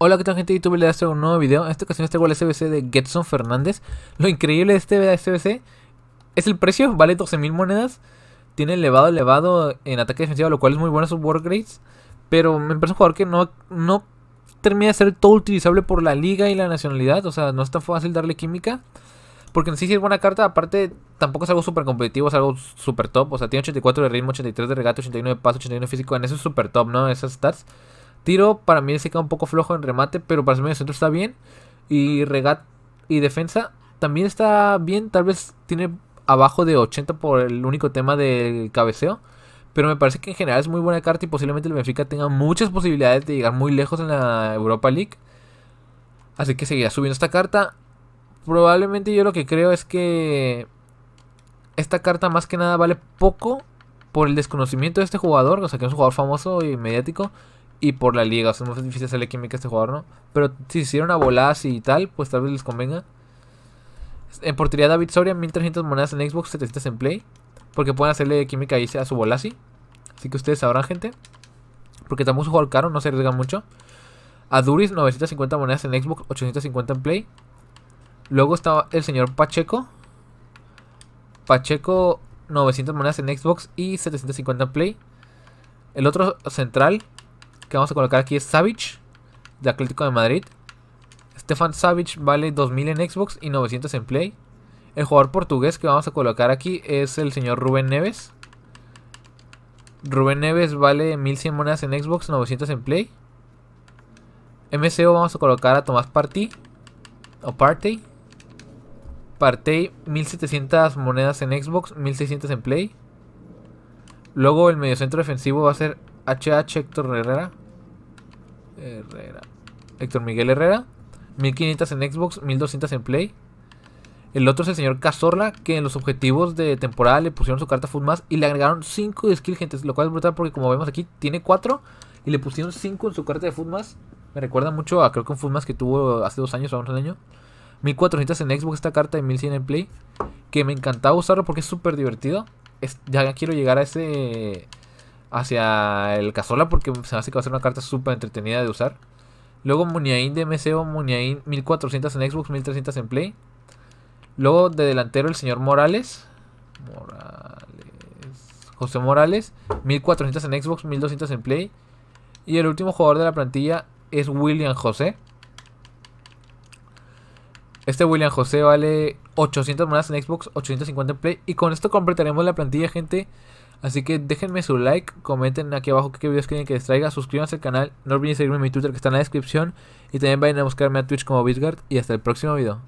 Hola, ¿qué tal gente de YouTube? Le traigo un nuevo video. En esta ocasión les traigo el SBC de Getson Fernández. Lo increíble de este SBC es el precio, vale 12.000 monedas. Tiene elevado, elevado en ataque defensivo, lo cual es muy bueno sus wargrades. Pero me parece un jugador que no, no termina de ser todo utilizable por la liga y la nacionalidad. O sea, no es tan fácil darle química. Porque en sí, si es buena carta. Aparte, tampoco es algo súper competitivo, es algo súper top. O sea, tiene 84 de ritmo, 83 de regate, 89 de paso, 89 de físico. En eso es súper top, ¿no? Esas stats tiro para mí se queda un poco flojo en remate, pero para mí el centro está bien. Y regat y defensa también está bien, tal vez tiene abajo de 80 por el único tema del cabeceo. Pero me parece que en general es muy buena carta y posiblemente el Benfica tenga muchas posibilidades de llegar muy lejos en la Europa League. Así que seguirá subiendo esta carta. Probablemente yo lo que creo es que esta carta más que nada vale poco por el desconocimiento de este jugador. O sea que es un jugador famoso y mediático y por la liga. O sea, es más difícil hacerle química a este jugador, ¿no? Pero si hicieron a Bolas y tal, pues tal vez les convenga. En portería David Soria, 1300 monedas en Xbox, 700 en Play. Porque pueden hacerle química ahí a su bolasi. Así que ustedes sabrán, gente. Porque tampoco es un jugador caro, no se arriesga mucho. A Duris, 950 monedas en Xbox, 850 en Play. Luego está el señor Pacheco. Pacheco, 900 monedas en Xbox y 750 en Play. El otro central, que vamos a colocar aquí es Savage, de Atlético de Madrid. Stefan Savage vale 2000 en Xbox y 900 en Play. El jugador portugués que vamos a colocar aquí es el señor Rubén Neves. Rubén Neves vale 1100 monedas en Xbox, 900 en Play. MCO vamos a colocar a Tomás Parti O Partey. Partey 1700 monedas en Xbox, 1600 en Play. Luego el mediocentro defensivo va a ser HH Héctor Herrera. Herrera. Héctor Miguel Herrera. 1500 en Xbox, 1200 en Play. El otro es el señor Cazorla, que en los objetivos de temporada le pusieron su carta Food y le agregaron 5 de skill, gente. Lo cual es brutal porque, como vemos aquí, tiene 4 y le pusieron 5 en su carta de Food Me recuerda mucho a creo que un Food que tuvo hace dos años o un año. 1400 en Xbox, esta carta de 1100 en Play. Que me encantaba usarlo porque es súper divertido. ya quiero llegar a ese hacia el Cazola porque se me hace que va a ser una carta súper entretenida de usar. Luego Muniain de MCO, Muniain 1400 en Xbox, 1300 en Play. Luego de delantero el señor Morales. Morales. José Morales, 1400 en Xbox, 1200 en Play. Y el último jugador de la plantilla es William José. Este William José vale 800 monedas en Xbox, 850 en Play. Y con esto completaremos la plantilla, gente. Así que déjenme su like, comenten aquí abajo qué videos quieren que les traiga, suscríbanse al canal, no olviden seguirme en mi Twitter que está en la descripción y también vayan a buscarme a Twitch como Bisgard y hasta el próximo video.